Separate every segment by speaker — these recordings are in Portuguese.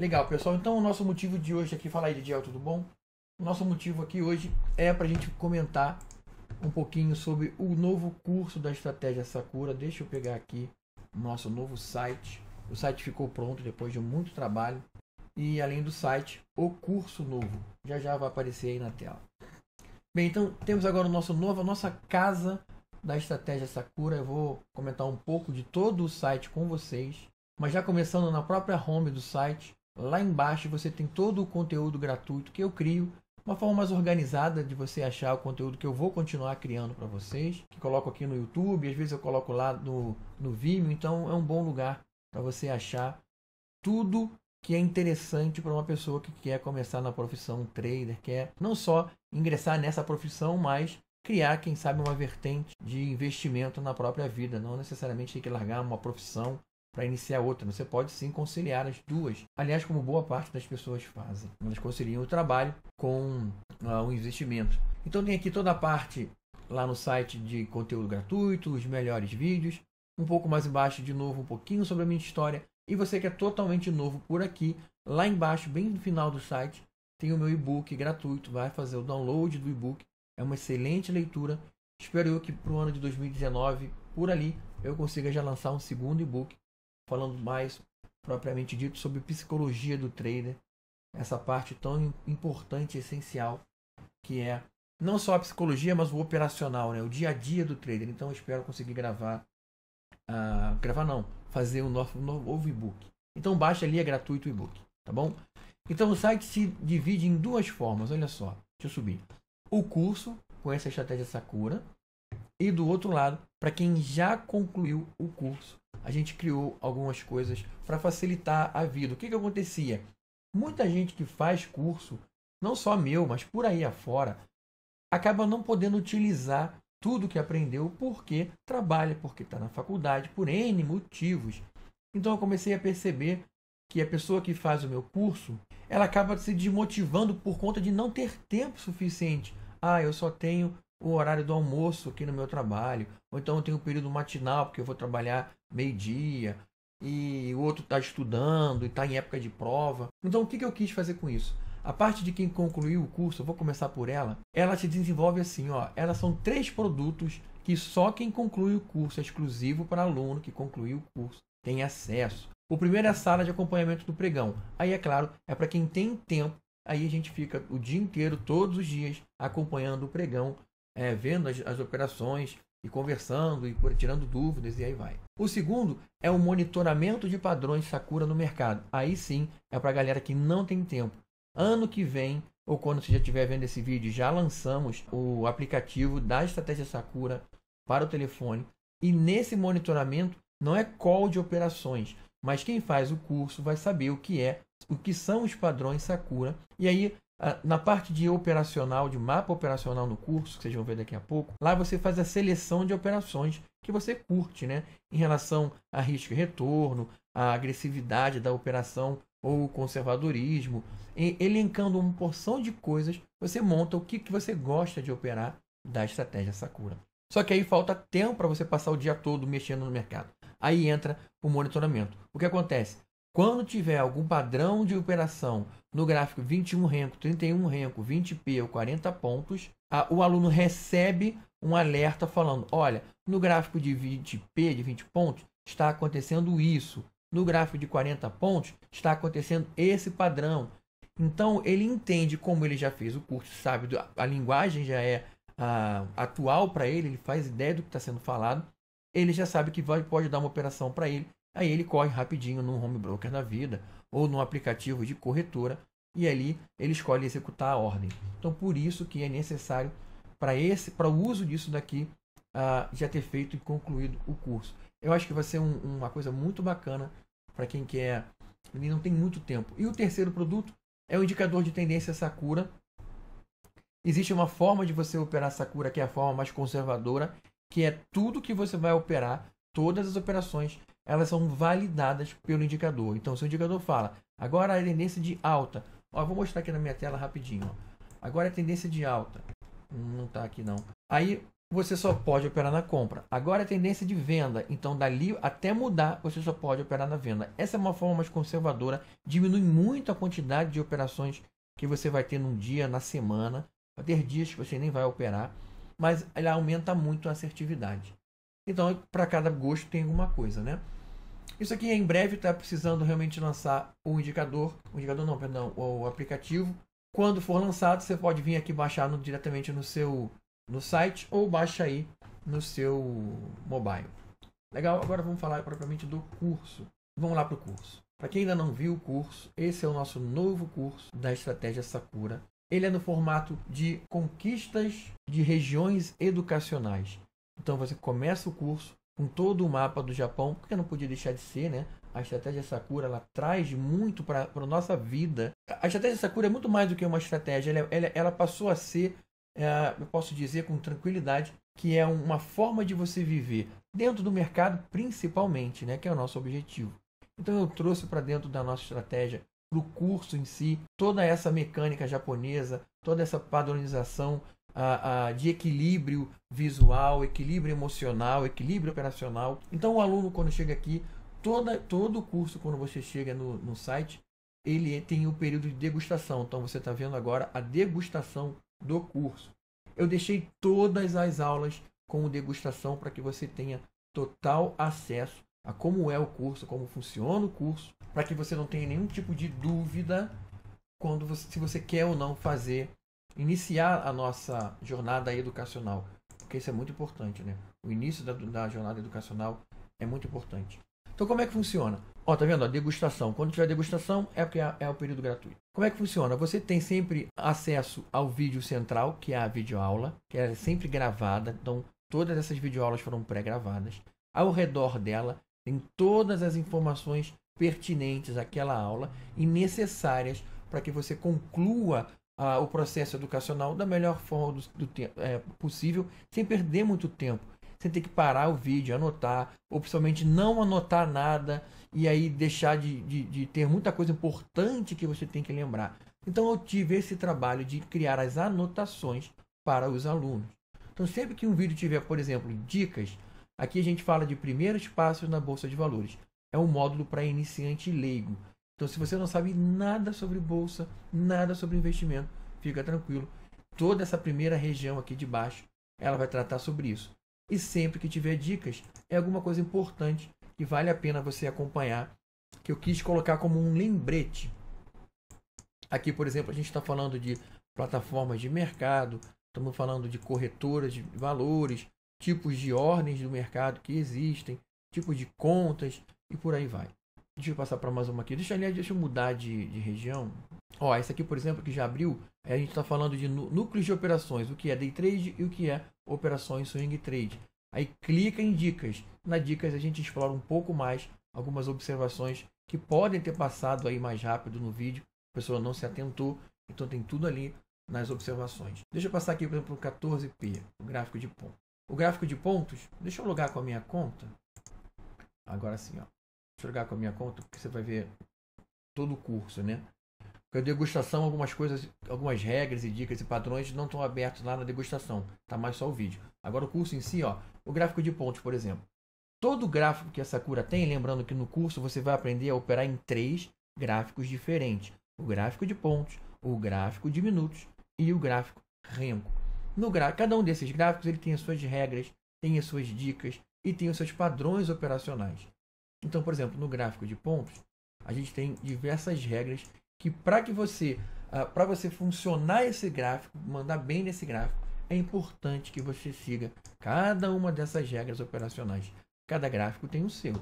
Speaker 1: Legal, pessoal. Então, o nosso motivo de hoje aqui, fala aí, Lidiel, tudo bom? O nosso motivo aqui hoje é para a gente comentar um pouquinho sobre o novo curso da Estratégia Sakura. Deixa eu pegar aqui o nosso novo site. O site ficou pronto depois de muito trabalho. E além do site, o curso novo. Já já vai aparecer aí na tela. Bem, então temos agora o nosso novo, a nossa casa da Estratégia Sakura. Eu vou comentar um pouco de todo o site com vocês. Mas já começando na própria home do site, Lá embaixo você tem todo o conteúdo gratuito que eu crio, uma forma mais organizada de você achar o conteúdo que eu vou continuar criando para vocês, que coloco aqui no YouTube, às vezes eu coloco lá no, no Vimeo, então é um bom lugar para você achar tudo que é interessante para uma pessoa que quer começar na profissão trader, quer não só ingressar nessa profissão, mas criar, quem sabe, uma vertente de investimento na própria vida. Não necessariamente tem que largar uma profissão para iniciar outra. Você pode sim conciliar as duas. Aliás, como boa parte das pessoas fazem, elas conciliam o trabalho com uh, o investimento. Então tem aqui toda a parte lá no site de conteúdo gratuito, os melhores vídeos. Um pouco mais embaixo, de novo, um pouquinho sobre a minha história. E você que é totalmente novo por aqui, lá embaixo, bem no final do site, tem o meu e-book gratuito. Vai fazer o download do e-book. É uma excelente leitura. Espero eu que para o ano de 2019, por ali, eu consiga já lançar um segundo e-book falando mais propriamente dito sobre psicologia do trader, essa parte tão importante e essencial que é não só a psicologia, mas o operacional, né? o dia a dia do trader. Então eu espero conseguir gravar, uh, gravar não, fazer um novo, um novo e-book. Então baixa ali, é gratuito o e-book, tá bom? Então o site se divide em duas formas, olha só, deixa eu subir. O curso com essa estratégia Sakura e do outro lado para quem já concluiu o curso. A gente criou algumas coisas para facilitar a vida. O que, que acontecia? Muita gente que faz curso, não só meu, mas por aí afora, acaba não podendo utilizar tudo que aprendeu porque trabalha, porque está na faculdade, por N motivos. Então eu comecei a perceber que a pessoa que faz o meu curso, ela acaba se desmotivando por conta de não ter tempo suficiente. Ah, eu só tenho o horário do almoço aqui no meu trabalho, ou então eu tenho um período matinal, porque eu vou trabalhar meio-dia, e o outro está estudando e está em época de prova. Então, o que, que eu quis fazer com isso? A parte de quem concluiu o curso, eu vou começar por ela, ela se desenvolve assim, ó. Elas são três produtos que só quem conclui o curso é exclusivo para aluno que concluiu o curso tem acesso. O primeiro é a sala de acompanhamento do pregão. Aí, é claro, é para quem tem tempo. Aí a gente fica o dia inteiro, todos os dias, acompanhando o pregão é, vendo as, as operações e conversando e tirando dúvidas e aí vai. O segundo é o monitoramento de padrões Sakura no mercado. Aí sim é para a galera que não tem tempo. Ano que vem, ou quando você já estiver vendo esse vídeo, já lançamos o aplicativo da estratégia Sakura para o telefone. E nesse monitoramento não é call de operações, mas quem faz o curso vai saber o que é, o que são os padrões Sakura. E aí ah, na parte de operacional, de mapa operacional no curso, que vocês vão ver daqui a pouco, lá você faz a seleção de operações que você curte, né? Em relação a risco e retorno, a agressividade da operação ou conservadorismo, elencando uma porção de coisas, você monta o que, que você gosta de operar da estratégia Sakura. Só que aí falta tempo para você passar o dia todo mexendo no mercado. Aí entra o monitoramento. O que acontece? Quando tiver algum padrão de operação no gráfico 21 renco, 31 renco, 20p ou 40 pontos, a, o aluno recebe um alerta falando: olha, no gráfico de 20p, de 20 pontos, está acontecendo isso. No gráfico de 40 pontos, está acontecendo esse padrão. Então, ele entende como ele já fez o curso, sabe? A, a linguagem já é a, atual para ele, ele faz ideia do que está sendo falado. Ele já sabe que vai, pode dar uma operação para ele Aí ele corre rapidinho num home broker da vida ou num aplicativo de corretora e ali ele escolhe executar a ordem. Então por isso que é necessário para esse, para o uso disso daqui uh, já ter feito e concluído o curso. Eu acho que vai ser um, uma coisa muito bacana para quem quer e não tem muito tempo. E o terceiro produto é o indicador de tendência Sakura. Existe uma forma de você operar Sakura que é a forma mais conservadora, que é tudo que você vai operar, todas as operações elas são validadas pelo indicador. Então, se o indicador fala, agora a tendência de alta, ó, vou mostrar aqui na minha tela rapidinho. Ó. Agora a tendência de alta, não está aqui não. Aí você só pode operar na compra. Agora a tendência de venda, então dali até mudar, você só pode operar na venda. Essa é uma forma mais conservadora, diminui muito a quantidade de operações que você vai ter num dia, na semana. Vai ter dias que você nem vai operar, mas ela aumenta muito a assertividade. Então, para cada gosto tem alguma coisa, né? Isso aqui em breve está precisando realmente lançar o indicador, o indicador não, perdão, o aplicativo. Quando for lançado, você pode vir aqui baixar no, diretamente no seu no site ou baixa aí no seu mobile. Legal? Agora vamos falar propriamente do curso. Vamos lá para o curso. Para quem ainda não viu o curso, esse é o nosso novo curso da Estratégia Sakura. Ele é no formato de conquistas de regiões educacionais. Então você começa o curso com todo o mapa do Japão, porque não podia deixar de ser, né? A estratégia Sakura ela traz muito para a nossa vida. A estratégia Sakura é muito mais do que uma estratégia, ela, é, ela, é, ela passou a ser, é, eu posso dizer com tranquilidade, que é uma forma de você viver dentro do mercado, principalmente, né? Que é o nosso objetivo. Então eu trouxe para dentro da nossa estratégia para o curso em si, toda essa mecânica japonesa, toda essa padronização, a, de equilíbrio visual, equilíbrio emocional, equilíbrio operacional. Então, o aluno, quando chega aqui, toda, todo o curso, quando você chega no, no site, ele é, tem o um período de degustação. Então, você está vendo agora a degustação do curso. Eu deixei todas as aulas com degustação para que você tenha total acesso a como é o curso, como funciona o curso, para que você não tenha nenhum tipo de dúvida quando você, se você quer ou não fazer iniciar a nossa jornada educacional, porque isso é muito importante, né? O início da, da jornada educacional é muito importante. Então, como é que funciona? Ó, tá vendo? A degustação. Quando tiver degustação, é, é, é o período gratuito. Como é que funciona? Você tem sempre acesso ao vídeo central, que é a videoaula, que é sempre gravada. Então, todas essas videoaulas foram pré-gravadas. Ao redor dela, tem todas as informações pertinentes àquela aula e necessárias para que você conclua o processo educacional da melhor forma do, do é, possível, sem perder muito tempo, sem ter que parar o vídeo, anotar, ou principalmente não anotar nada e aí deixar de, de, de ter muita coisa importante que você tem que lembrar. Então eu tive esse trabalho de criar as anotações para os alunos. Então sempre que um vídeo tiver, por exemplo, dicas, aqui a gente fala de primeiros passos na bolsa de valores. É um módulo para iniciante leigo. Então, se você não sabe nada sobre bolsa, nada sobre investimento, fica tranquilo. Toda essa primeira região aqui de baixo, ela vai tratar sobre isso. E sempre que tiver dicas, é alguma coisa importante que vale a pena você acompanhar, que eu quis colocar como um lembrete. Aqui, por exemplo, a gente está falando de plataformas de mercado, estamos falando de corretoras de valores, tipos de ordens do mercado que existem, tipos de contas e por aí vai. Deixa eu passar para mais uma aqui. Deixa, aliás, deixa eu mudar de, de região. Ó, essa aqui, por exemplo, que já abriu, é, a gente está falando de núcleos de operações, o que é day trade e o que é operações swing trade. Aí clica em dicas. Na dicas a gente explora um pouco mais algumas observações que podem ter passado aí mais rápido no vídeo, a pessoa não se atentou, então tem tudo ali nas observações. Deixa eu passar aqui, por exemplo, o 14P, o gráfico de pontos. O gráfico de pontos, deixa eu logar com a minha conta. Agora sim, ó. Deixa eu jogar com a minha conta, porque você vai ver todo o curso, né? Porque a degustação, algumas coisas, algumas regras e dicas e padrões não estão abertos lá na degustação. Tá mais só o vídeo. Agora o curso em si, ó, o gráfico de pontos, por exemplo. Todo gráfico que essa cura tem, lembrando que no curso você vai aprender a operar em três gráficos diferentes: o gráfico de pontos, o gráfico de minutos e o gráfico renko. No gra... Cada um desses gráficos ele tem as suas regras, tem as suas dicas e tem os seus padrões operacionais. Então, por exemplo, no gráfico de pontos, a gente tem diversas regras que para que você uh, ah, para você funcionar esse gráfico, mandar bem nesse gráfico, é importante que você siga cada uma dessas regras operacionais. Cada gráfico tem o seu.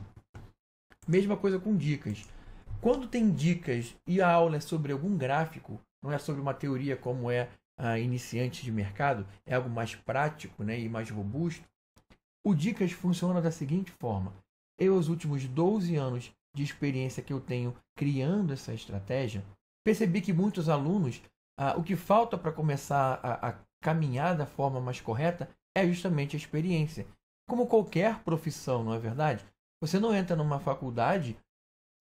Speaker 1: Mesma coisa com dicas. Quando tem dicas e a aula é sobre algum gráfico, não é sobre uma teoria como é a iniciante de mercado, é algo mais prático né, e mais robusto, o Dicas funciona da seguinte forma eu, os últimos 12 anos de experiência que eu tenho criando essa estratégia, percebi que muitos alunos, ah, o que falta para começar a, a caminhar da forma mais correta é justamente a experiência. Como qualquer profissão, não é verdade? Você não entra numa faculdade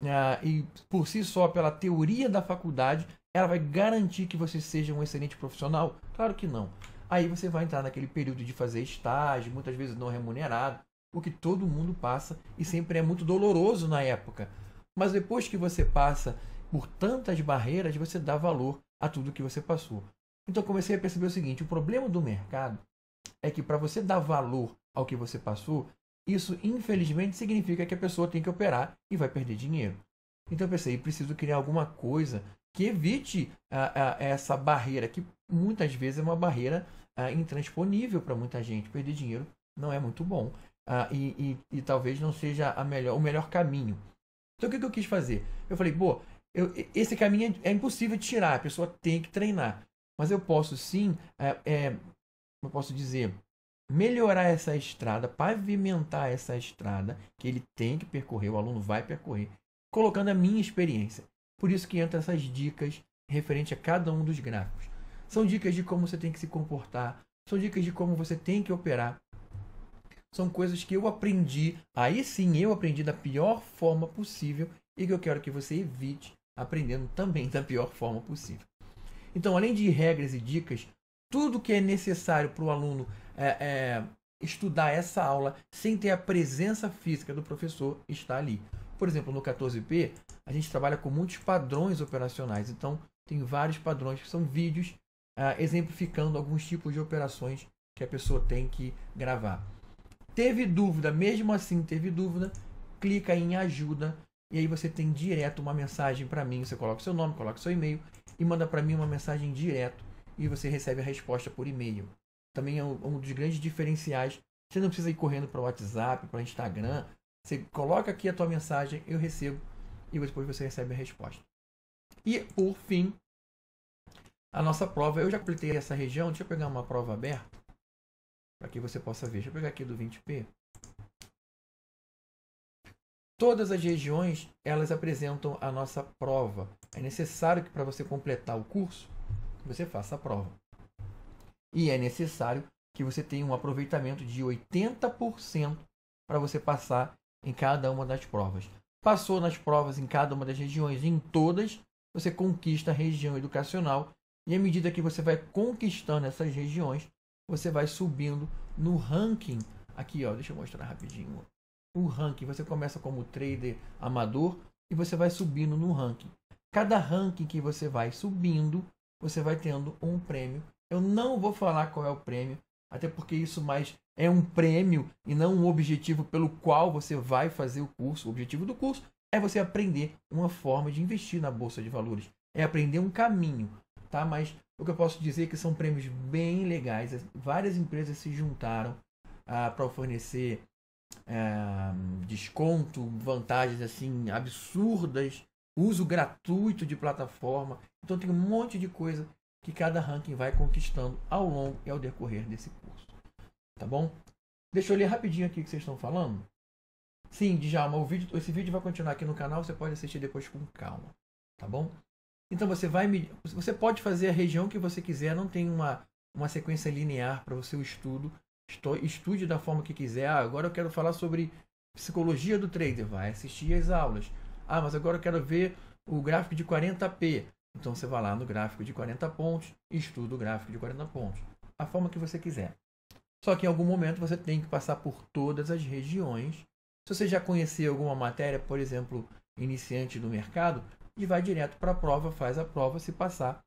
Speaker 1: ah, e por si só, pela teoria da faculdade, ela vai garantir que você seja um excelente profissional? Claro que não. Aí você vai entrar naquele período de fazer estágio, muitas vezes não remunerado, o que todo mundo passa e sempre é muito doloroso na época. Mas depois que você passa por tantas barreiras, você dá valor a tudo que você passou. Então comecei a perceber o seguinte: o problema do mercado é que para você dar valor ao que você passou, isso infelizmente significa que a pessoa tem que operar e vai perder dinheiro. Então eu pensei, preciso criar alguma coisa que evite a, ah, a, ah, essa barreira, que muitas vezes é uma barreira a, ah, intransponível para muita gente. Perder dinheiro não é muito bom ah, e, e, e, talvez não seja a melhor, o melhor caminho. Então o que, que eu quis fazer? Eu falei, pô, eu, esse caminho é, é, impossível de tirar, a pessoa tem que treinar. Mas eu posso sim, é, é, eu posso dizer, melhorar essa estrada, pavimentar essa estrada que ele tem que percorrer, o aluno vai percorrer, colocando a minha experiência. Por isso que entram essas dicas referente a cada um dos gráficos. São dicas de como você tem que se comportar, são dicas de como você tem que operar, são coisas que eu aprendi, aí sim eu aprendi da pior forma possível e que eu quero que você evite aprendendo também da pior forma possível. Então, além de regras e dicas, tudo que é necessário para o aluno é, é, estudar essa aula sem ter a presença física do professor está ali. Por exemplo, no 14P, a gente trabalha com muitos padrões operacionais. Então, tem vários padrões que são vídeos uh, exemplificando alguns tipos de operações que a pessoa tem que gravar. Teve dúvida, mesmo assim teve dúvida, clica em ajuda e aí você tem direto uma mensagem para mim. Você coloca seu nome, coloca seu e-mail e manda para mim uma mensagem direto e você recebe a resposta por e-mail. Também é um dos grandes diferenciais. Você não precisa ir correndo para o WhatsApp, para o Instagram. Você coloca aqui a tua mensagem, eu recebo e depois você recebe a resposta. E por fim, a nossa prova. Eu já completei essa região. Deixa eu pegar uma prova aberta para que você possa ver. Deixa eu pegar aqui do 20p. Todas as regiões, elas apresentam a nossa prova. É necessário que para você completar o curso, você faça a prova. E é necessário que você tenha um aproveitamento de 80% para você passar em cada uma das provas. Passou nas provas em cada uma das regiões, em todas, você conquista a região educacional. E à medida que você vai conquistando essas regiões, você vai subindo no ranking. Aqui, ó, deixa eu mostrar rapidinho. O ranking, você começa como trader amador e você vai subindo no ranking. Cada ranking que você vai subindo, você vai tendo um prêmio. Eu não vou falar qual é o prêmio, até porque isso mais é um prêmio e não um objetivo pelo qual você vai fazer o curso. O objetivo do curso é você aprender uma forma de investir na bolsa de valores, é aprender um caminho, tá? Mas o que eu posso dizer é que são prêmios bem legais. Várias empresas se juntaram ah, para fornecer ah, eh, desconto, vantagens assim absurdas, uso gratuito de plataforma. Então tem um monte de coisa que cada ranking vai conquistando ao longo e ao decorrer desse curso. Tá bom? Deixa eu ler rapidinho aqui o que vocês estão falando. Sim, Djalma, o vídeo, esse vídeo vai continuar aqui no canal, você pode assistir depois com calma. Tá bom? Então você vai medir, você pode fazer a região que você quiser, não tem uma, uma sequência linear para o seu estudo. Estude da forma que quiser. Ah, agora eu quero falar sobre psicologia do trader, vai assistir as aulas. Ah, mas agora eu quero ver o gráfico de 40p. Então você vai lá no gráfico de 40 pontos e estuda o gráfico de 40 pontos. A forma que você quiser. Só que em algum momento você tem que passar por todas as regiões. Se você já conhecer alguma matéria, por exemplo, iniciante do mercado, e vai direto para a prova, faz a prova, se passar,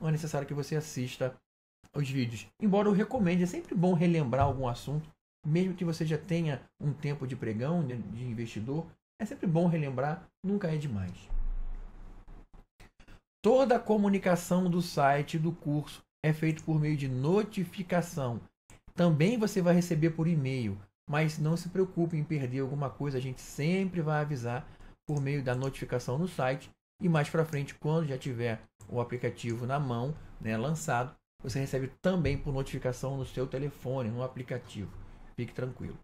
Speaker 1: não é necessário que você assista os vídeos. Embora eu recomende, é sempre bom relembrar algum assunto, mesmo que você já tenha um tempo de pregão, de investidor, é sempre bom relembrar, nunca é demais. Toda a comunicação do site do curso é feita por meio de notificação. Também você vai receber por e-mail, mas não se preocupe em perder alguma coisa, a gente sempre vai avisar por meio da notificação no site e mais para frente, quando já tiver o aplicativo na mão, né, lançado, você recebe também por notificação no seu telefone, no aplicativo. Fique tranquilo.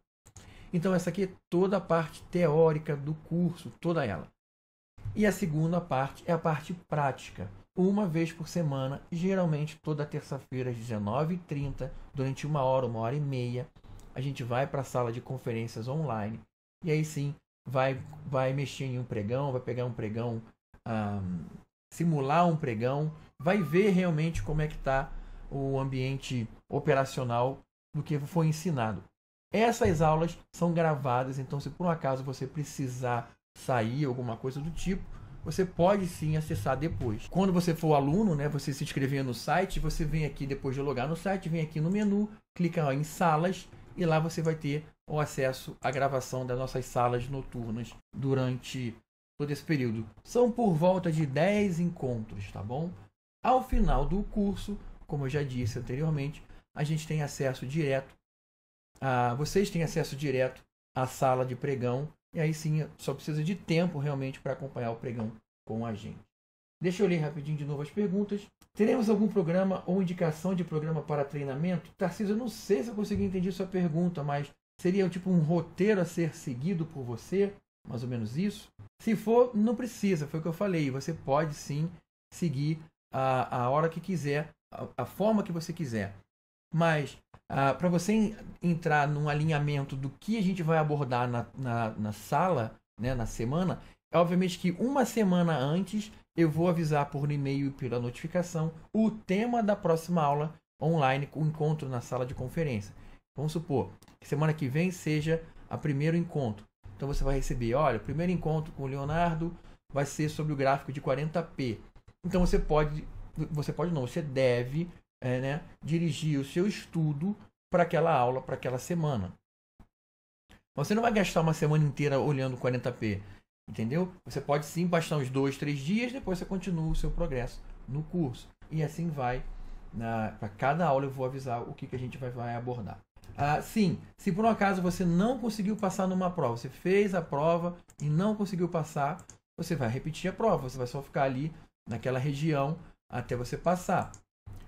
Speaker 1: Então essa aqui é toda a parte teórica do curso, toda ela. E a segunda parte é a parte prática. Uma vez por semana, geralmente toda terça-feira às 19h30, durante uma hora, uma hora e meia, a gente vai para a sala de conferências online. E aí sim, vai, vai mexer em um pregão, vai pegar um pregão um, simular um pregão, vai ver realmente como é que está o ambiente operacional do que foi ensinado. Essas aulas são gravadas, então se por um acaso você precisar sair, alguma coisa do tipo, você pode sim acessar depois. Quando você for aluno, né, você se inscrever no site, você vem aqui depois de logar no site, vem aqui no menu, clica em salas e lá você vai ter o acesso à gravação das nossas salas noturnas durante todo esse período. São por volta de 10 encontros, tá bom? Ao final do curso, como eu já disse anteriormente, a gente tem acesso direto, a, vocês têm acesso direto à sala de pregão, e aí sim só precisa de tempo realmente para acompanhar o pregão com a gente. Deixa eu ler rapidinho de novo as perguntas. Teremos algum programa ou indicação de programa para treinamento? Tarcísio, eu não sei se eu consegui entender sua pergunta, mas seria tipo um roteiro a ser seguido por você? mais ou menos isso? Se for, não precisa, foi o que eu falei. Você pode sim seguir a, a hora que quiser, a, a forma que você quiser. Mas ah, para você entrar num alinhamento do que a gente vai abordar na, na, na sala, né, na semana, é obviamente que uma semana antes eu vou avisar por e-mail e pela notificação o tema da próxima aula online, o encontro na sala de conferência. Vamos supor que semana que vem seja a primeiro encontro. Então você vai receber, olha, o primeiro encontro com o Leonardo vai ser sobre o gráfico de 40p. Então você pode, você pode não, você deve é, né, dirigir o seu estudo para aquela aula, para aquela semana. Você não vai gastar uma semana inteira olhando 40p, entendeu? Você pode sim bastar uns dois, três dias, depois você continua o seu progresso no curso. E assim vai. Para cada aula eu vou avisar o que, que a gente vai, vai abordar. Ah, sim, se por um acaso você não conseguiu passar numa prova, você fez a prova e não conseguiu passar, você vai repetir a prova, você vai só ficar ali naquela região até você passar.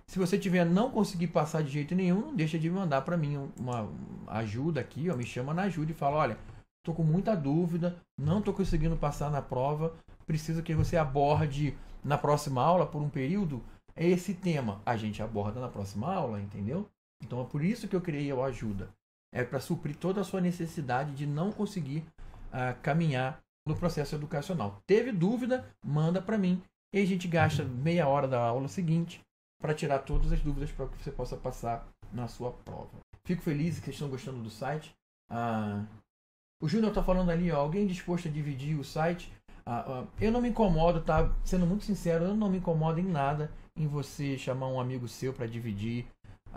Speaker 1: Se você tiver não conseguir passar de jeito nenhum, não deixa de mandar para mim uma ajuda aqui, ó, me chama na ajuda e fala, olha, tô com muita dúvida, não tô conseguindo passar na prova, preciso que você aborde na próxima aula por um período esse tema. A gente aborda na próxima aula, entendeu? Então é por isso que eu criei o Ajuda. É para suprir toda a sua necessidade de não conseguir uh, caminhar no processo educacional. Teve dúvida, manda para mim e a gente gasta uhum. meia hora da aula seguinte para tirar todas as dúvidas para que você possa passar na sua prova. Fico feliz que vocês estão gostando do site. Ah, o Júnior está falando ali, ó, alguém disposto a dividir o site? Ah, ah, eu não me incomodo, tá? Sendo muito sincero, eu não me incomodo em nada em você chamar um amigo seu para dividir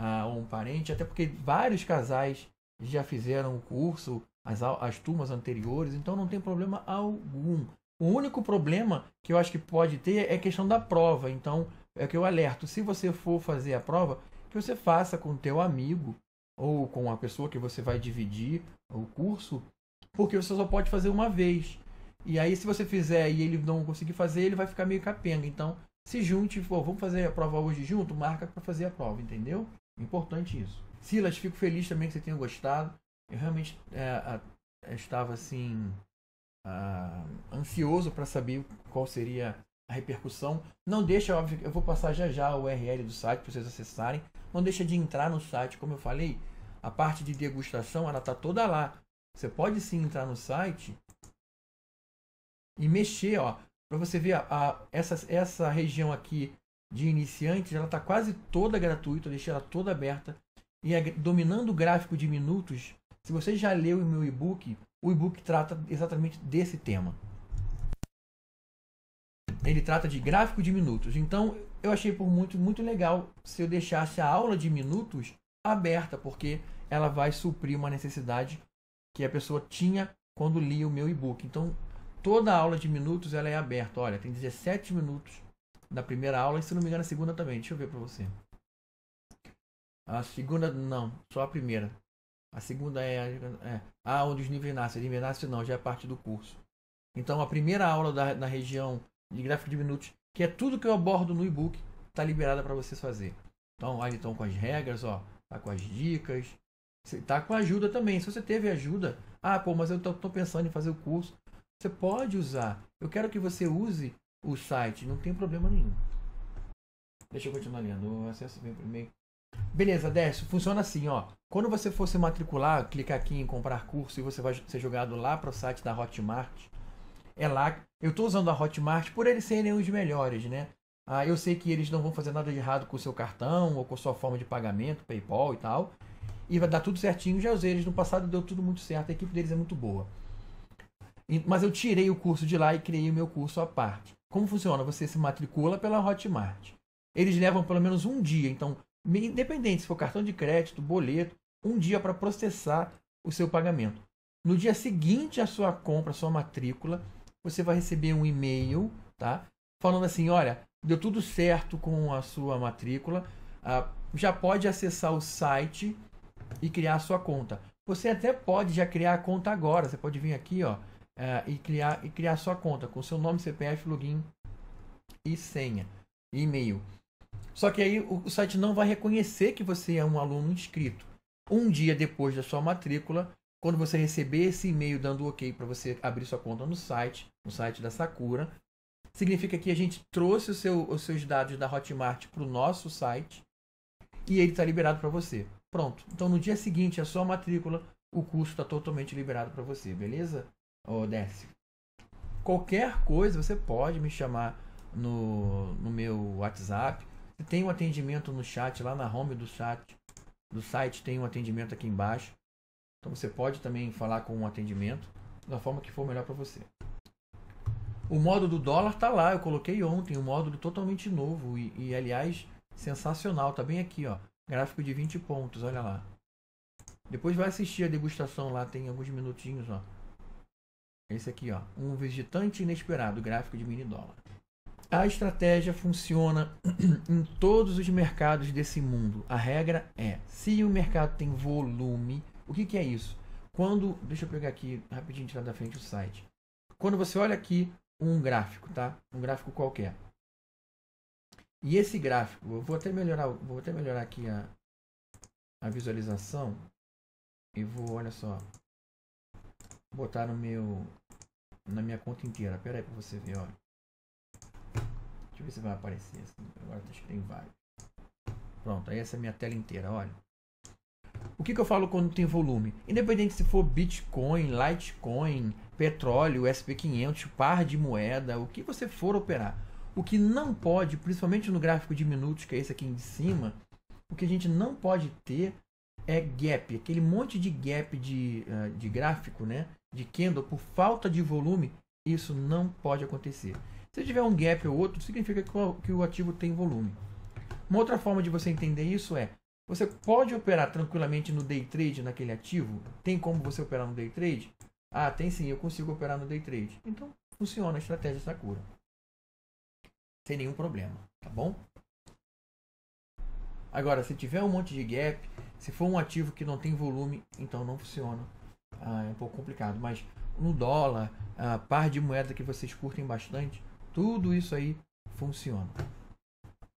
Speaker 1: a um parente, até porque vários casais já fizeram o curso, as, as turmas anteriores, então não tem problema algum. O único problema que eu acho que pode ter é a questão da prova. Então, é que eu alerto, se você for fazer a prova, que você faça com o teu amigo ou com a pessoa que você vai dividir o curso, porque você só pode fazer uma vez. E aí se você fizer e ele não conseguir fazer, ele vai ficar meio capenga. Então, se junte, pô, vamos fazer a prova hoje junto, marca para fazer a prova, entendeu? Importante isso. Silas, fico feliz também que você tenha gostado. Eu realmente é, estava assim a, ansioso para saber qual seria a repercussão. Não deixa, óbvio, eu vou passar já já o URL do site para vocês acessarem. Não deixa de entrar no site, como eu falei, a parte de degustação ela tá toda lá. Você pode sim entrar no site e mexer, ó, para você ver a, a, essa essa região aqui de iniciantes, ela está quase toda gratuita, deixei ela toda aberta. E é, dominando o gráfico de minutos, se você já leu o meu e-book, o e-book trata exatamente desse tema. Ele trata de gráfico de minutos. Então, eu achei por muito, muito legal se eu deixasse a aula de minutos aberta, porque ela vai suprir uma necessidade que a pessoa tinha quando lia o meu e-book. Então, toda a aula de minutos ela é aberta. Olha, tem 17 minutos na primeira aula e se não me engano na segunda também. Deixa eu ver para você. A segunda, não, só a primeira. A segunda é, é ah, onde os níveis nascem. Nível nasce não, já é parte do curso. Então a primeira aula da, na região de gráfico de minutos, que é tudo que eu abordo no e-book, está liberada para vocês fazer. Então, aí estão com as regras, ó, tá com as dicas, você tá com ajuda também. Se você teve ajuda, ah, pô, mas eu estou pensando em fazer o curso, você pode usar. Eu quero que você use o site, não tem problema nenhum. Deixa eu continuar lendo. O acesso vem primeiro. Beleza, Décio, funciona assim, ó. Quando você for se matricular, clicar aqui em comprar curso e você vai ser jogado lá para o site da Hotmart. É lá. Eu estou usando a Hotmart por eles serem os melhores, né? Ah, eu sei que eles não vão fazer nada de errado com o seu cartão ou com a sua forma de pagamento, PayPal e tal. E vai dar tudo certinho. Já usei eles no passado, deu tudo muito certo. A equipe deles é muito boa. Mas eu tirei o curso de lá e criei o meu curso à parte. Como funciona? Você se matricula pela Hotmart. Eles levam pelo menos um dia, então, independente se for cartão de crédito, boleto, um dia para processar o seu pagamento. No dia seguinte à sua compra, à sua matrícula, você vai receber um e-mail, tá? Falando assim, olha, deu tudo certo com a sua matrícula, ah, já pode acessar o site e criar a sua conta. Você até pode já criar a conta agora. Você pode vir aqui, ó, é, e, criar, e criar sua conta com seu nome, CPF, login e senha, e-mail. Só que aí o, o site não vai reconhecer que você é um aluno inscrito. Um dia depois da sua matrícula, quando você receber esse e-mail dando ok para você abrir sua conta no site, no site da Sakura, significa que a gente trouxe seu, os seus dados da Hotmart para o nosso site e ele está liberado para você. Pronto. Então no dia seguinte, a sua matrícula, o curso está totalmente liberado para você, beleza? ô Décio. Qualquer coisa você pode me chamar no, no meu WhatsApp. Tem um atendimento no chat, lá na home do chat do site tem um atendimento aqui embaixo. Então você pode também falar com o um atendimento da forma que for melhor para você. O módulo do dólar tá lá, eu coloquei ontem, um módulo totalmente novo e, e aliás sensacional, tá bem aqui, ó, gráfico de 20 pontos, olha lá. Depois vai assistir a degustação lá, tem alguns minutinhos, ó. Esse aqui, ó, um visitante inesperado, gráfico de mini dólar. A estratégia funciona em todos os mercados desse mundo. A regra é: se o mercado tem volume, o que, que é isso? Quando, deixa eu pegar aqui rapidinho tirar da frente o site. Quando você olha aqui um gráfico, tá? Um gráfico qualquer. E esse gráfico, eu vou até melhorar, vou até melhorar aqui a, a visualização e vou, olha só, botar no meu na minha conta inteira. Pera aí pra você ver, ó. Deixa eu ver se vai aparecer assim. Agora acho que tem vários. Pronto, aí essa é a minha tela inteira, olha. O que, que eu falo quando tem volume? Independente se for Bitcoin, Litecoin, petróleo, SP500, par de moeda, o que você for operar. O que não pode, principalmente no gráfico de minutos, que é esse aqui em cima, o que a gente não pode ter é gap, aquele monte de gap de, eh, de gráfico, né? de Kindle por falta de volume, isso não pode acontecer. Se tiver um gap ou outro, significa que o ativo tem volume. Uma outra forma de você entender isso é: você pode operar tranquilamente no day trade naquele ativo? Tem como você operar no day trade? Ah, tem sim, eu consigo operar no day trade. Então funciona a estratégia Sakura. Sem nenhum problema, tá bom? Agora, se tiver um monte de gap, se for um ativo que não tem volume, então não funciona ah, é um pouco complicado, mas no dólar, a par de moeda que vocês curtem bastante, tudo isso aí funciona.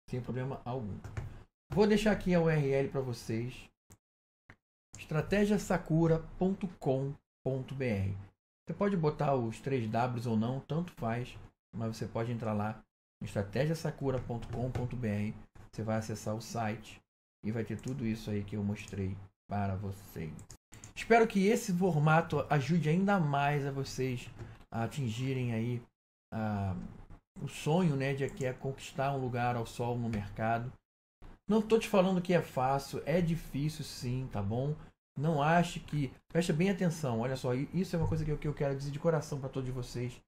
Speaker 1: Sem problema algum. Vou deixar aqui a URL para vocês. estratégiasakura.com.br Você pode botar os três Ws ou não, tanto faz, mas você pode entrar lá estratégiasakura.com.br. Você vai acessar o site e vai ter tudo isso aí que eu mostrei para vocês. Espero que esse formato ajude ainda mais a vocês a atingirem aí a, o sonho, né, de aqui é conquistar um lugar ao sol no mercado. Não estou te falando que é fácil, é difícil sim, tá bom? Não ache que. Preste bem atenção, olha só, isso é uma coisa que eu, que eu quero dizer de coração para todos vocês,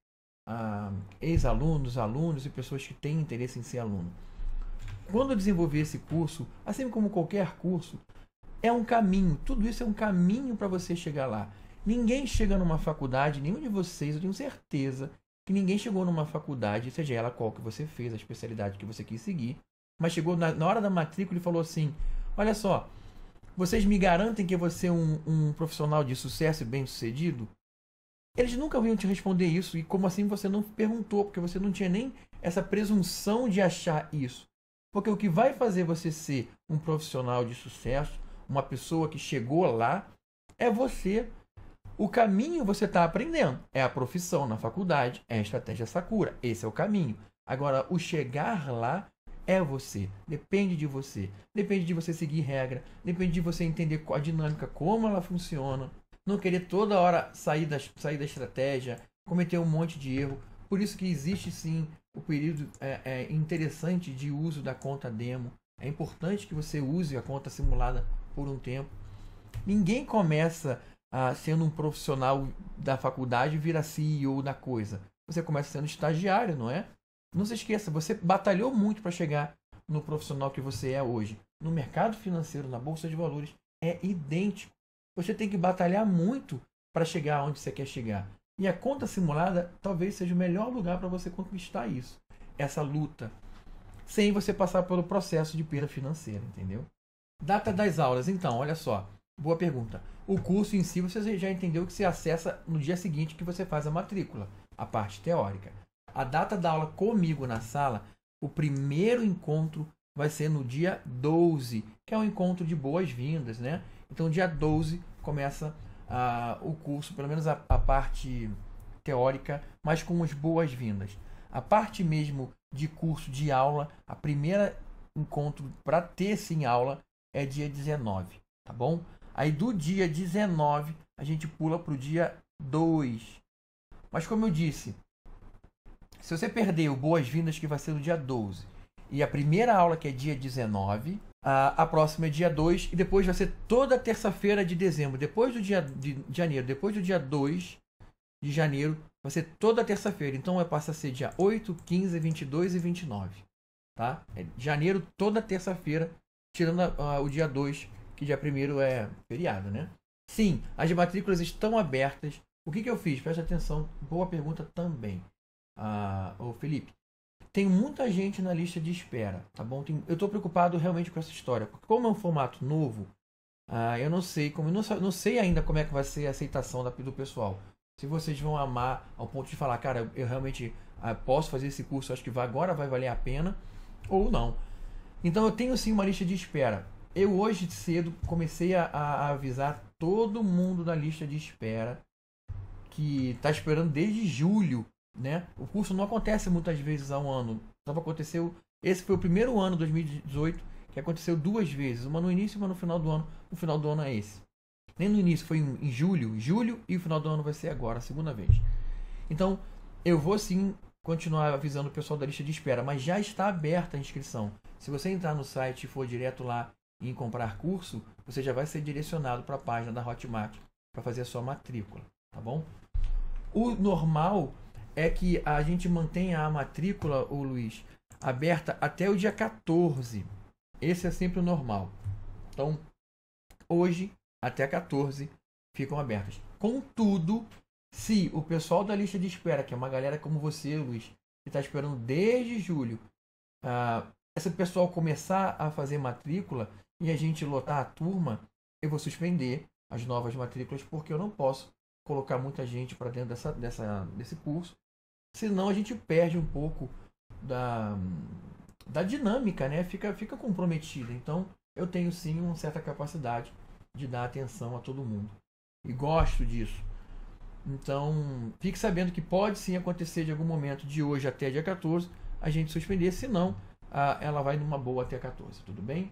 Speaker 1: ah, ex-alunos, alunos e pessoas que têm interesse em ser aluno. Quando eu desenvolvi esse curso, assim como qualquer curso, é um caminho, tudo isso é um caminho para você chegar lá. Ninguém chega numa faculdade, nenhum de vocês, eu tenho certeza que ninguém chegou numa faculdade, seja ela qual que você fez, a especialidade que você quis seguir, mas chegou na, na hora da matrícula e falou assim: Olha só, vocês me garantem que eu vou ser um, um profissional de sucesso e bem sucedido? Eles nunca iam te responder isso, e como assim você não perguntou, porque você não tinha nem essa presunção de achar isso. Porque o que vai fazer você ser um profissional de sucesso, uma pessoa que chegou lá, é você. O caminho você está aprendendo. É a profissão na faculdade, é a estratégia Sakura. Esse é o caminho. Agora, o chegar lá é você. Depende de você. Depende de você seguir regra. Depende de você entender a dinâmica, como ela funciona. Não querer toda hora sair da, sair da estratégia, cometer um monte de erro. Por isso que existe sim o período é, é, interessante de uso da conta demo. É importante que você use a conta simulada por um tempo. Ninguém começa ah, sendo um profissional da faculdade e vira CEO da coisa. Você começa sendo estagiário, não é? Não se esqueça, você batalhou muito para chegar no profissional que você é hoje. No mercado financeiro, na bolsa de valores, é idêntico. Você tem que batalhar muito para chegar onde você quer chegar. E a conta simulada talvez seja o melhor lugar para você conquistar isso, essa luta, sem você passar pelo processo de perda financeira, entendeu? Data das aulas, então, olha só. Boa pergunta. O curso em si você já entendeu que se acessa no dia seguinte que você faz a matrícula, a parte teórica. A data da aula comigo na sala, o primeiro encontro vai ser no dia 12, que é um encontro de boas-vindas, né? Então, dia 12 começa uh, o curso, pelo menos a, a parte teórica, mas com as boas-vindas. A parte mesmo de curso de aula, a primeira encontro para ter sim aula é dia 19, tá bom? Aí do dia 19 a gente pula para o dia 2. Mas como eu disse, se você perdeu Boas-Vindas, que vai ser no dia 12, e a primeira aula, que é dia 19, a, a próxima é dia 2, e depois vai ser toda terça-feira de dezembro, depois do dia de, de janeiro, depois do dia 2 de janeiro, vai ser toda terça-feira. Então vai passar a ser dia 8, 15, 22 e 29. Tá? É janeiro, toda terça-feira, tirando a, a, o dia 2, que dia 1 é feriado, né? Sim, as matrículas estão abertas. O que, que eu fiz? Presta atenção, boa pergunta também. Ah, ô Felipe, tem muita gente na lista de espera, tá bom? Tem, eu estou preocupado realmente com essa história, porque como é um formato novo, ah, eu não sei como, não, não sei ainda como é que vai ser a aceitação da, do pessoal. Se vocês vão amar ao ponto de falar, cara, eu, eu realmente ah, posso fazer esse curso, acho que vai, agora vai valer a pena, ou não. Então eu tenho sim uma lista de espera. Eu hoje cedo comecei a, a avisar todo mundo da lista de espera que está esperando desde julho, né? O curso não acontece muitas vezes há um ano. Só aconteceu. Esse foi o primeiro ano 2018 que aconteceu duas vezes, uma no início e uma no final do ano. O final do ano é esse. Nem no início foi em julho, julho e o final do ano vai ser agora, a segunda vez. Então eu vou sim continuar avisando o pessoal da lista de espera, mas já está aberta a inscrição. Se você entrar no site e for direto lá em comprar curso, você já vai ser direcionado para a página da Hotmart para fazer a sua matrícula, tá bom? O normal é que a gente mantenha a matrícula, o Luiz, aberta até o dia 14. Esse é sempre o normal. Então, hoje até 14 ficam abertas. Contudo, se o pessoal da lista de espera, que é uma galera como você, Luiz, que está esperando desde julho, uh, esse pessoal começar a fazer matrícula e a gente lotar a turma, eu vou suspender as novas matrículas porque eu não posso colocar muita gente para dentro dessa, dessa, desse curso, senão a gente perde um pouco da, da dinâmica, né? Fica, fica comprometida. Então, eu tenho sim uma certa capacidade de dar atenção a todo mundo. E gosto disso. Então, fique sabendo que pode sim acontecer de algum momento de hoje até dia 14 a gente suspender, senão ela vai numa boa até 14, tudo bem?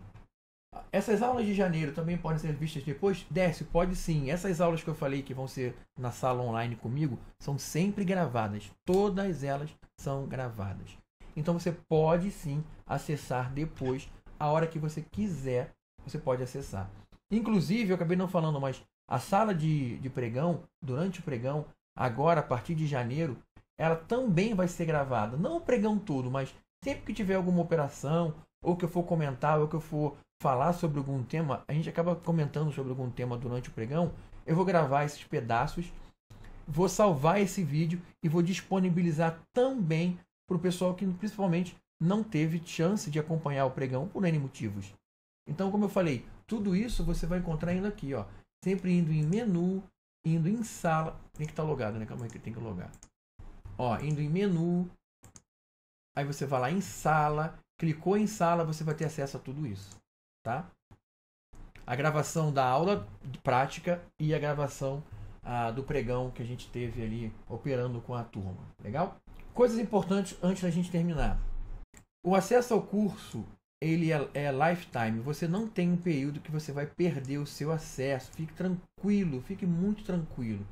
Speaker 1: Essas aulas de janeiro também podem ser vistas depois? Desce, pode sim. Essas aulas que eu falei que vão ser na sala online comigo são sempre gravadas. Todas elas são gravadas. Então você pode sim acessar depois, a hora que você quiser, você pode acessar. Inclusive, eu acabei não falando, mas a sala de, de pregão, durante o pregão, agora a partir de janeiro, ela também vai ser gravada. Não o pregão todo, mas sempre que tiver alguma operação, ou que eu for comentar, ou que eu for falar sobre algum tema, a gente acaba comentando sobre algum tema durante o pregão, eu vou gravar esses pedaços, vou salvar esse vídeo e vou disponibilizar também para o pessoal que principalmente não teve chance de acompanhar o pregão por N motivos. Então, como eu falei, tudo isso você vai encontrar ainda aqui, ó sempre indo em menu, indo em sala. Tem que estar tá logado, né? Calma aí que tem que logar. Ó, indo em menu. Aí você vai lá em sala. Clicou em sala, você vai ter acesso a tudo isso, tá? A gravação da aula de prática e a gravação ah, do pregão que a gente teve ali operando com a turma. Legal? Coisas importantes antes da gente terminar. O acesso ao curso ele é, é, lifetime. Você não tem um período que você vai perder o seu acesso. Fique tranquilo, fique muito tranquilo.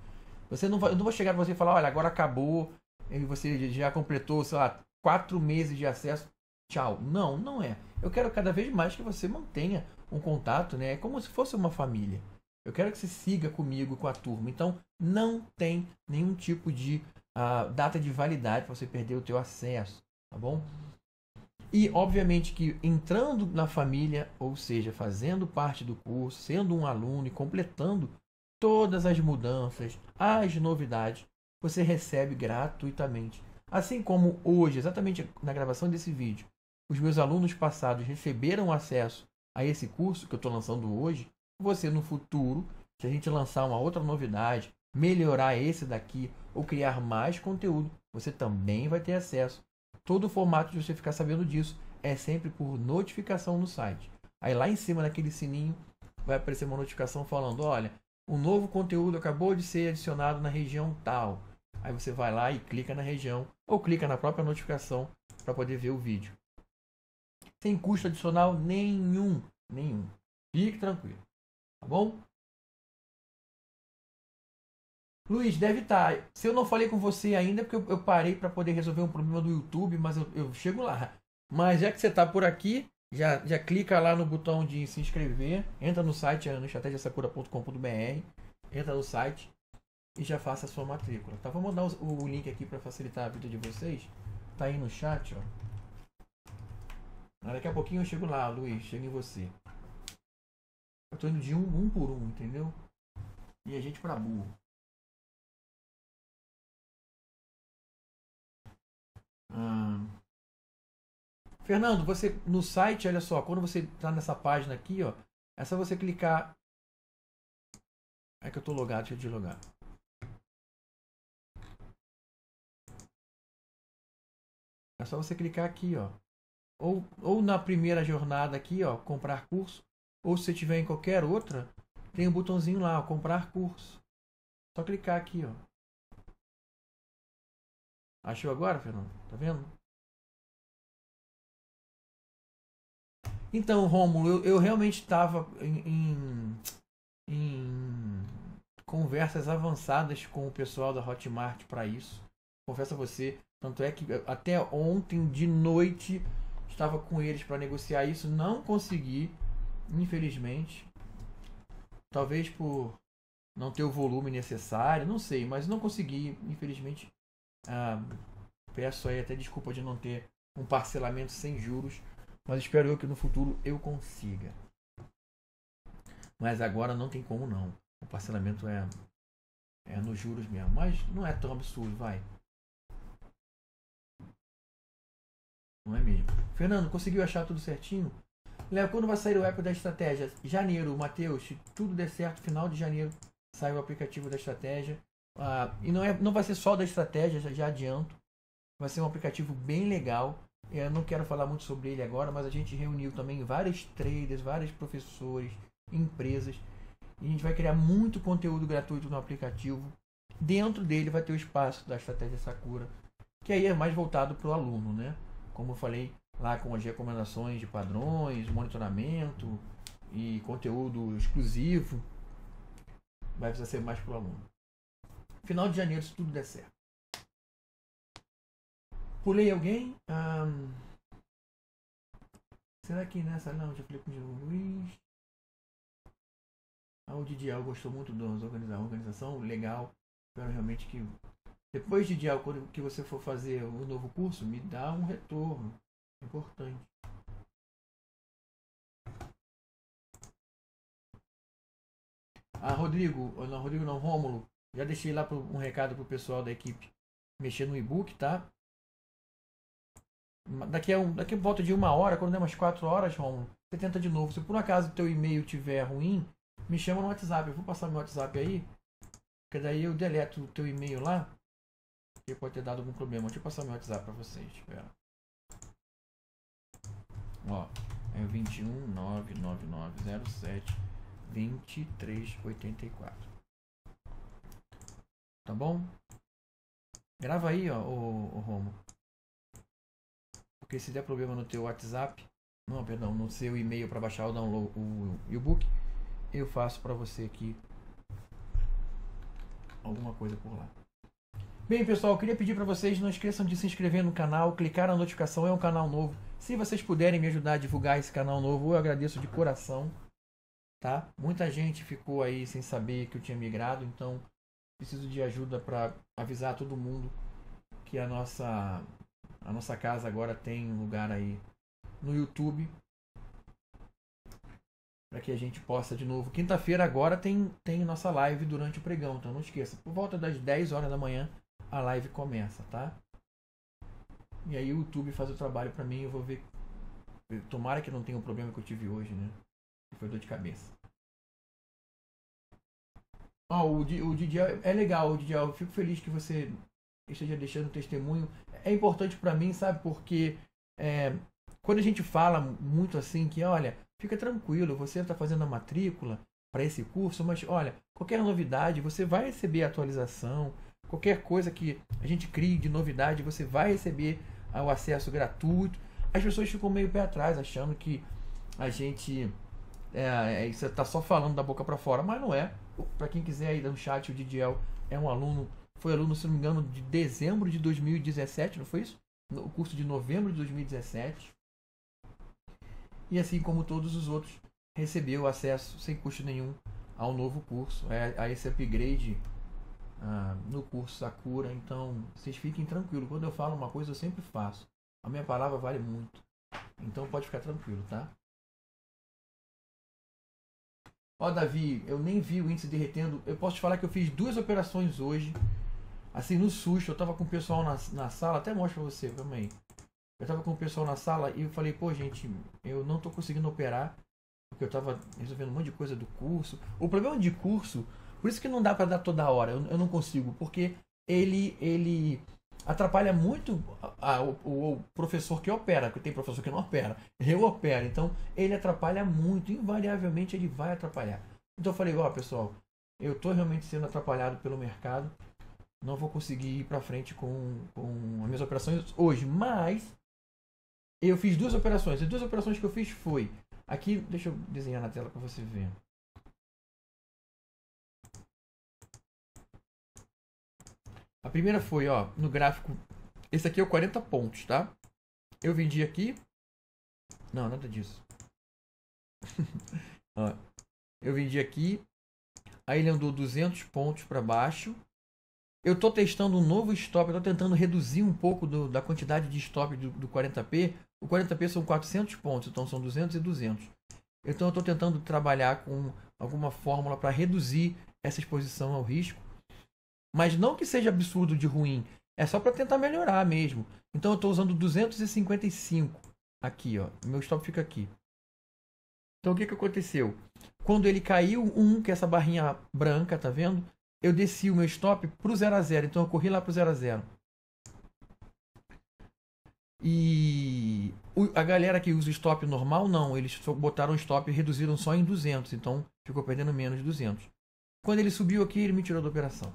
Speaker 1: Você não vai, eu não vou chegar para você e falar, olha, agora acabou, e você já completou, sei lá, quatro meses de acesso, tchau. Não, não é. Eu quero cada vez mais que você mantenha um contato, né? É como se fosse uma família. Eu quero que você siga comigo, com a turma. Então, não tem nenhum tipo de uh, data de validade para você perder o teu acesso, tá bom? E, obviamente, que entrando na família, ou seja, fazendo parte do curso, sendo um aluno e completando todas as mudanças, as novidades, você recebe gratuitamente. Assim como hoje, exatamente na gravação desse vídeo, os meus alunos passados receberam acesso a esse curso que eu estou lançando hoje, você no futuro, se a gente lançar uma outra novidade, melhorar esse daqui ou criar mais conteúdo, você também vai ter acesso Todo o formato de você ficar sabendo disso é sempre por notificação no site. Aí lá em cima naquele sininho vai aparecer uma notificação falando: olha, o um novo conteúdo acabou de ser adicionado na região tal. Aí você vai lá e clica na região ou clica na própria notificação para poder ver o vídeo. Sem custo adicional nenhum, nenhum. Fique tranquilo, tá bom? Luiz, deve estar. Tá. Se eu não falei com você ainda, é porque eu, parei para poder resolver um problema do YouTube, mas eu, eu chego lá. Mas já que você está por aqui, já, já clica lá no botão de se inscrever, entra no site, é no estratégiasacura.com.br, entra no site e já faça a sua matrícula, tá? Vou mandar o, o link aqui para facilitar a vida de vocês. Tá aí no chat, ó. Daqui a pouquinho eu chego lá, Luiz, chego em você. Eu tô indo de um, um por um, entendeu? E a gente pra burro. Ah. Fernando, você no site, olha só, quando você está nessa página aqui, ó, é só você clicar. É que eu estou logado, deixa eu deslogar. É só você clicar aqui, ó. Ou, ou na primeira jornada aqui, ó, comprar curso. Ou se você tiver em qualquer outra, tem um botãozinho lá, ó, comprar curso. Só clicar aqui, ó. Achou agora, Fernando? Tá vendo? Então, Rômulo, eu, eu realmente estava em, em, em, conversas avançadas com o pessoal da Hotmart para isso. Confesso a você. Tanto é que até ontem de noite estava com eles para negociar isso. Não consegui, infelizmente. Talvez por não ter o volume necessário, não sei, mas não consegui, infelizmente, ah, peço aí até desculpa de não ter um parcelamento sem juros, mas espero eu que no futuro eu consiga. Mas agora não tem como não. O parcelamento é, é nos juros mesmo. Mas não é tão absurdo, vai. Não é mesmo? Fernando, conseguiu achar tudo certinho? Léo, quando vai sair o app da estratégia? Janeiro, Matheus, se tudo der certo, final de janeiro sai o aplicativo da estratégia. Ah, e não, é, não vai ser só da estratégia, já, já adianto. Vai ser um aplicativo bem legal. Eu não quero falar muito sobre ele agora, mas a gente reuniu também vários traders, vários professores, empresas. E a gente vai criar muito conteúdo gratuito no aplicativo. Dentro dele vai ter o espaço da estratégia Sakura, que aí é mais voltado para o aluno, né? Como eu falei lá com as recomendações de padrões, monitoramento e conteúdo exclusivo, vai precisar ser mais para o aluno. Final de janeiro, se tudo der certo. Pulei alguém? Um... Será que nessa não? Já falei com o João Luiz. Ah, o Didial gostou muito da organização, legal. Espero realmente que. Depois, Didial, quando que você for fazer o novo curso, me dá um retorno. Importante. Ah, Rodrigo, não, Rodrigo não, Rômulo. Já deixei lá um recado pro pessoal da equipe mexer no e-book, tá? Daqui a, um, daqui a volta de uma hora, quando der umas quatro horas, Romulo, você tenta de novo. Se por acaso o teu e-mail tiver ruim, me chama no WhatsApp. Eu vou passar meu WhatsApp aí, que daí eu deleto o teu e-mail lá, que pode ter dado algum problema. Deixa eu passar meu WhatsApp para vocês, espera. Ó, é o 21 99907 2384. Tá bom? Grava aí, ó, o, o Romo. Porque se der problema no teu WhatsApp, não, perdão, no seu e-mail para baixar o download, o e-book, eu faço para você aqui alguma coisa por lá. Bem, pessoal, eu queria pedir para vocês, não esqueçam de se inscrever no canal, clicar na notificação, é um canal novo. Se vocês puderem me ajudar a divulgar esse canal novo, eu agradeço de coração, tá? Muita gente ficou aí sem saber que eu tinha migrado, então Preciso de ajuda para avisar todo mundo que a nossa a nossa casa agora tem um lugar aí no YouTube para que a gente possa de novo. Quinta-feira agora tem tem nossa live durante o pregão, então não esqueça. Por volta das 10 horas da manhã a live começa, tá? E aí o YouTube faz o trabalho para mim, eu vou ver Tomara que não tenha o problema que eu tive hoje, né? Que foi dor de cabeça. Ó, oh, o, o Didier é legal, o Didier. Eu fico feliz que você esteja deixando testemunho. É importante para mim, sabe? Porque é, quando a gente fala muito assim que, olha, fica tranquilo, você está fazendo a matrícula para esse curso, mas olha, qualquer novidade você vai receber atualização, qualquer coisa que a gente crie de novidade você vai receber o acesso gratuito. As pessoas ficam meio pé atrás, achando que a gente é, está é, só falando da boca para fora, mas não é para quem quiser aí dar um chat, o Didiel é um aluno, foi aluno, se não me engano, de dezembro de 2017, não foi isso? O curso de novembro de 2017. E assim como todos os outros, recebeu acesso sem custo nenhum ao novo curso, é, a esse upgrade ah, no curso Sakura. Então, vocês fiquem tranquilos. Quando eu falo uma coisa, eu sempre faço. A minha palavra vale muito. Então, pode ficar tranquilo, tá? Ó, oh, Davi, eu nem vi o índice derretendo. Eu posso te falar que eu fiz duas operações hoje. Assim, no susto, eu tava com o pessoal na, na sala. Até mostro pra você, calma aí. Eu tava com o pessoal na sala e eu falei, pô, gente, eu não tô conseguindo operar. Porque eu tava resolvendo um monte de coisa do curso. O problema de curso, por isso que não dá para dar toda hora. Eu, eu não consigo, porque ele, ele atrapalha muito a, a, o, o, professor que opera, porque tem professor que não opera, eu opero, Então, ele atrapalha muito, invariavelmente ele vai atrapalhar. Então, eu falei: Ó, oh, pessoal, eu estou realmente sendo atrapalhado pelo mercado, não vou conseguir ir para frente com, com as minhas operações hoje, mas eu fiz duas operações. As duas operações que eu fiz foi. Aqui, deixa eu desenhar na tela para você ver. A primeira foi, ó, no gráfico. Esse aqui é o 40 pontos, tá? Eu vendi aqui. Não, nada disso. ó, eu vendi aqui. Aí ele andou 200 pontos para baixo. Eu estou testando um novo stop, estou tentando reduzir um pouco do, da quantidade de stop do, do 40p. O 40p são 400 pontos, então são 200 e 200. Então eu estou tentando trabalhar com alguma fórmula para reduzir essa exposição ao risco mas não que seja absurdo de ruim. É só para tentar melhorar mesmo. Então eu estou usando 255 aqui, ó. Meu stop fica aqui. Então o que, que aconteceu? Quando ele caiu 1, um, que é essa barrinha branca, tá vendo? Eu desci o meu stop pro 0 a 0. Então eu corri lá pro 0 a 0. E a galera que usa stop normal, não. Eles botaram stop e reduziram só em 200. Então ficou perdendo menos de 200. Quando ele subiu aqui, ele me tirou da operação.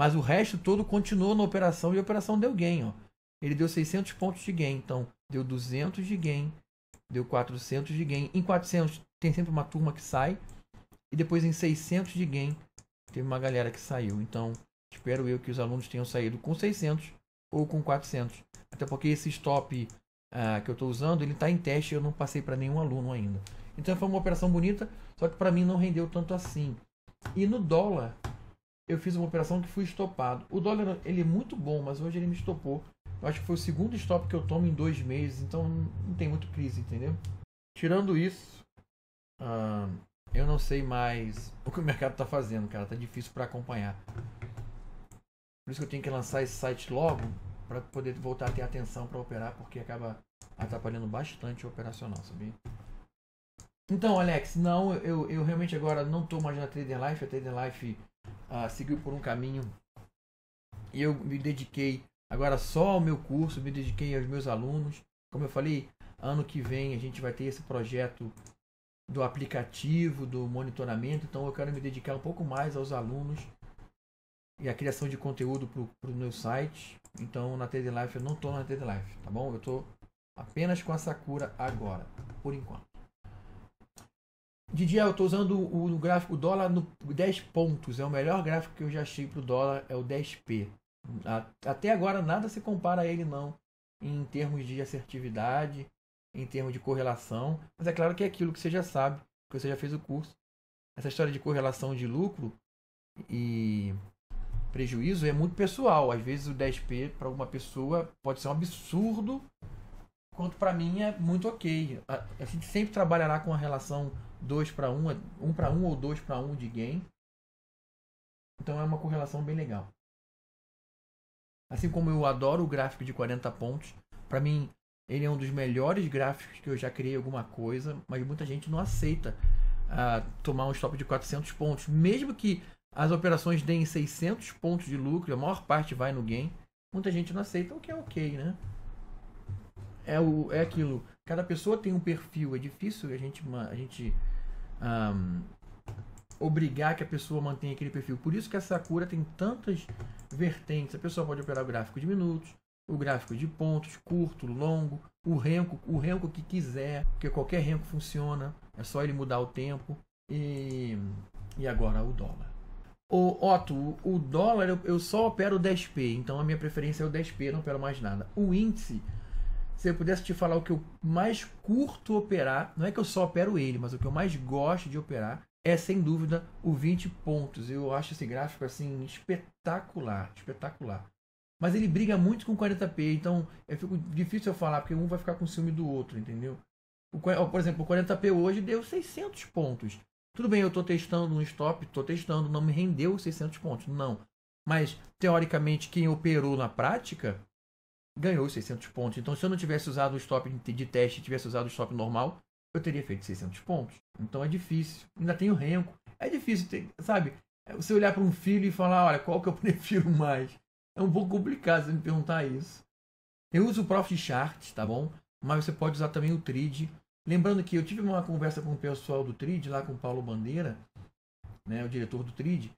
Speaker 1: Mas o resto todo continuou na operação e a operação deu gain. Ó. Ele deu 600 pontos de gain. Então, deu 200 de gain, deu 400 de gain. Em 400 tem sempre uma turma que sai. E depois em 600 de gain teve uma galera que saiu. Então, espero eu que os alunos tenham saído com 600 ou com 400. Até porque esse stop ah, que eu estou usando, ele está em teste eu não passei para nenhum aluno ainda. Então foi uma operação bonita, só que para mim não rendeu tanto assim. E no dólar, eu fiz uma operação que fui estopado. O dólar ele é muito bom, mas hoje ele me estopou. Eu acho que foi o segundo stop que eu tomo em dois meses, então não tem muito crise, entendeu? Tirando isso, ah, eu não sei mais o que o mercado está fazendo, cara. Tá difícil para acompanhar. Por isso que eu tenho que lançar esse site logo para poder voltar a ter atenção para operar, porque acaba atrapalhando bastante o operacional, sabia? Então, Alex, não, eu, eu realmente agora não estou mais na Trader Life. A Trader Life seguiu por um caminho e eu me dediquei agora só ao meu curso, me dediquei aos meus alunos. Como eu falei, ano que vem a gente vai ter esse projeto do aplicativo, do monitoramento, então eu quero me dedicar um pouco mais aos alunos e a criação de conteúdo para o meu site. Então na TED Life eu não estou na TED Life, tá bom? Eu estou apenas com a Sakura agora, por enquanto. Didier, eu estou usando o, gráfico dólar no 10 pontos. É o melhor gráfico que eu já achei para o dólar, é o 10P. até agora nada se compara a ele não, em termos de assertividade, em termos de correlação. Mas é claro que é aquilo que você já sabe, que você já fez o curso. Essa história de correlação de lucro e prejuízo é muito pessoal. Às vezes o 10P para uma pessoa pode ser um absurdo quanto para mim é muito ok. A, a, gente sempre trabalhará com a relação 2 para 1, 1 para 1 ou 2 para 1 de gain. Então é uma correlação bem legal. Assim como eu adoro o gráfico de 40 pontos, para mim ele é um dos melhores gráficos que eu já criei alguma coisa, mas muita gente não aceita uh, tomar um stop de 400 pontos, mesmo que as operações deem 600 pontos de lucro, a maior parte vai no gain, muita gente não aceita, o que é ok, né? é, o, é aquilo. Cada pessoa tem um perfil. É difícil a gente, a gente um, obrigar que a pessoa mantenha aquele perfil. Por isso que essa cura tem tantas vertentes. A pessoa pode operar o gráfico de minutos, o gráfico de pontos, curto, longo, o renco, o renco que quiser, porque qualquer renco funciona, é só ele mudar o tempo. E, e agora o dólar. O Otto, o dólar eu, eu só opero 10p, então a minha preferência é o 10p, não opero mais nada. O índice se eu pudesse te falar o que eu mais curto operar, não é que eu só opero ele, mas o que eu mais gosto de operar é sem dúvida o 20 pontos. Eu acho esse gráfico assim espetacular, espetacular. Mas ele briga muito com 40p, então é difícil eu falar porque um vai ficar com ciúme do outro, entendeu? O, por exemplo, o 40p hoje deu 600 pontos. Tudo bem, eu estou testando um stop, estou testando, não me rendeu 600 pontos, não. Mas teoricamente quem operou na prática ganhou 600 pontos. Então, se eu não tivesse usado o stop de teste, tivesse usado o stop normal, eu teria feito 600 pontos. Então, é difícil. Ainda tenho renco. É difícil, ter, sabe? É, você olhar para um filho e falar, olha, qual que eu prefiro mais? É um pouco complicado você me perguntar isso. Eu uso o Profit Chart, tá bom? Mas você pode usar também o Trid. Lembrando que eu tive uma conversa com o pessoal do Trid, lá com o Paulo Bandeira, né, o diretor do Trid.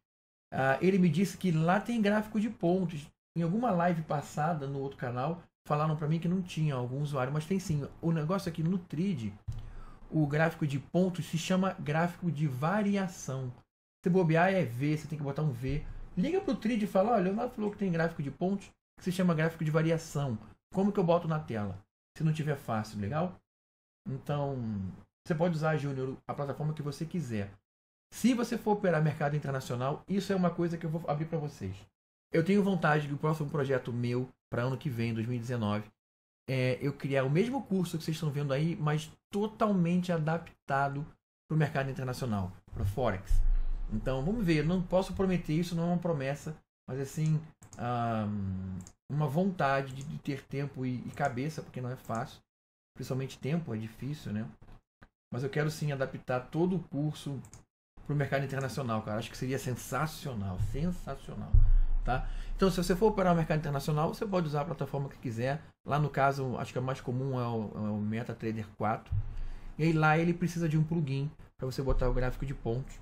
Speaker 1: Ah, ele me disse que lá tem gráfico de pontos. Em alguma live passada no outro canal, falaram para mim que não tinha algum usuário, mas tem sim. O negócio aqui é no Trid, o gráfico de pontos se chama gráfico de variação. Se bobear é V, você tem que botar um V. Liga pro Trid e fala, olha, o Leonardo falou que tem gráfico de pontos que se chama gráfico de variação. Como que eu boto na tela? Se não tiver fácil, legal? Então, você pode usar, a Júnior, a plataforma que você quiser. Se você for operar mercado internacional, isso é uma coisa que eu vou abrir para vocês. Eu tenho vontade que o próximo projeto meu, para ano que vem, 2019, é eu criar o mesmo curso que vocês estão vendo aí, mas totalmente adaptado para o mercado internacional, para o Forex. Então, vamos ver, não posso prometer isso, não é uma promessa, mas assim, um, uma vontade de, de ter tempo e, e, cabeça, porque não é fácil, principalmente tempo, é difícil, né? Mas eu quero sim adaptar todo o curso para o mercado internacional, cara. Acho que seria sensacional, sensacional. Tá? Então, se você for operar no mercado internacional, você pode usar a plataforma que quiser. Lá no caso, acho que a é mais comum é o, é o MetaTrader 4. E aí lá ele precisa de um plugin para você botar o gráfico de pontos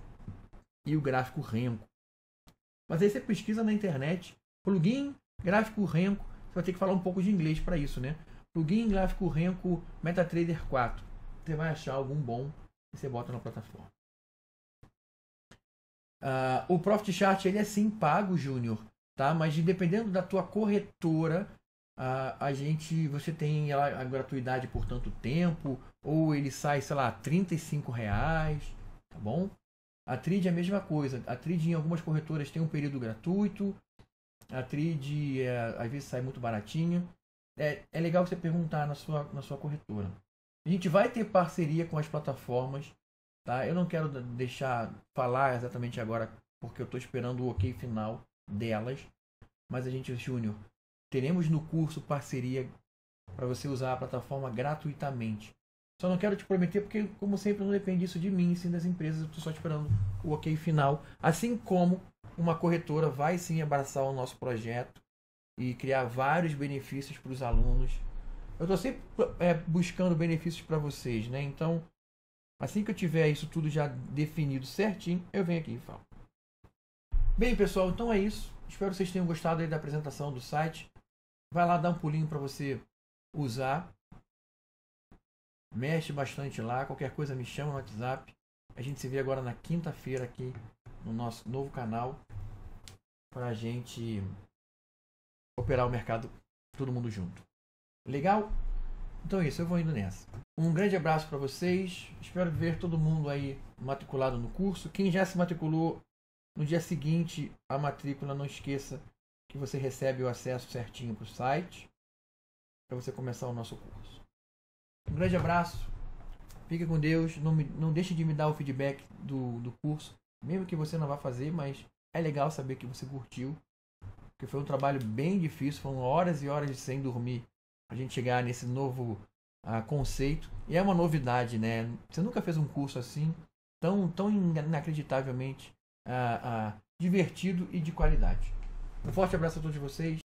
Speaker 1: e o gráfico renco. Mas aí você pesquisa na internet, plugin, gráfico renco, você vai ter que falar um pouco de inglês para isso, né? Plugin, gráfico renco, MetaTrader 4. Você vai achar algum bom e você bota na plataforma. Uh, o Profit Chart ele é sim pago, Júnior tá? Mas dependendo da tua corretora, a, a gente você tem a, a gratuidade por tanto tempo, ou ele sai, sei lá, 35 reais, tá bom? A Trid é a mesma coisa. A Trid em algumas corretoras tem um período gratuito. A Trid é, às vezes sai muito baratinho. É, é legal você perguntar na sua, na sua corretora. A gente vai ter parceria com as plataformas, tá? Eu não quero deixar falar exatamente agora porque eu estou esperando o ok final delas, mas a gente Júnior, teremos no curso parceria para você usar a plataforma gratuitamente. Só não quero te prometer porque, como sempre, não depende isso de mim, sim das empresas. Estou só esperando o ok final. Assim como uma corretora vai sim abraçar o nosso projeto e criar vários benefícios para os alunos. Eu estou sempre é, buscando benefícios para vocês, né? Então, assim que eu tiver isso tudo já definido certinho, eu venho aqui e falo. Bem, pessoal, então é isso. Espero que vocês tenham gostado aí da apresentação do site. Vai lá dar um pulinho para você usar. Mexe bastante lá. Qualquer coisa me chama no WhatsApp. A gente se vê agora na quinta-feira aqui no nosso novo canal para a gente operar o mercado todo mundo junto. Legal? Então é isso, eu vou indo nessa. Um grande abraço para vocês. Espero ver todo mundo aí matriculado no curso. Quem já se matriculou, no dia seguinte, a matrícula, não esqueça que você recebe o acesso certinho para o site para você começar o nosso curso. Um grande abraço, fique com Deus, não, me, não deixe de me dar o feedback do, do curso, mesmo que você não vá fazer, mas é legal saber que você curtiu, porque foi um trabalho bem difícil, foram horas e horas sem dormir a gente chegar nesse novo uh, conceito. E é uma novidade, né? Você nunca fez um curso assim, tão, tão inacreditavelmente ah, ah, divertido e de qualidade. Um forte abraço a todos vocês